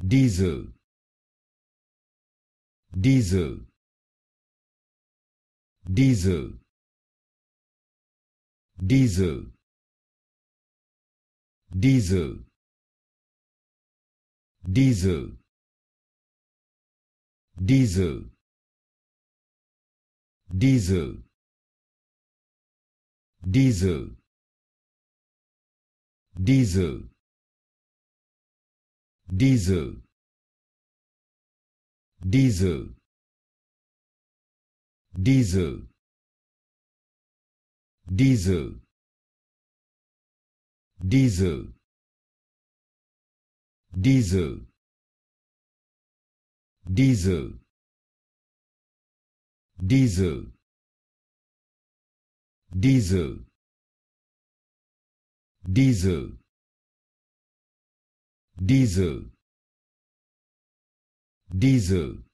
diesel diesel diesel diesel diesel diesel diesel diesel diesel diesel diesel diesel diesel diesel diesel diesel diesel diesel diesel diesel diesel diesel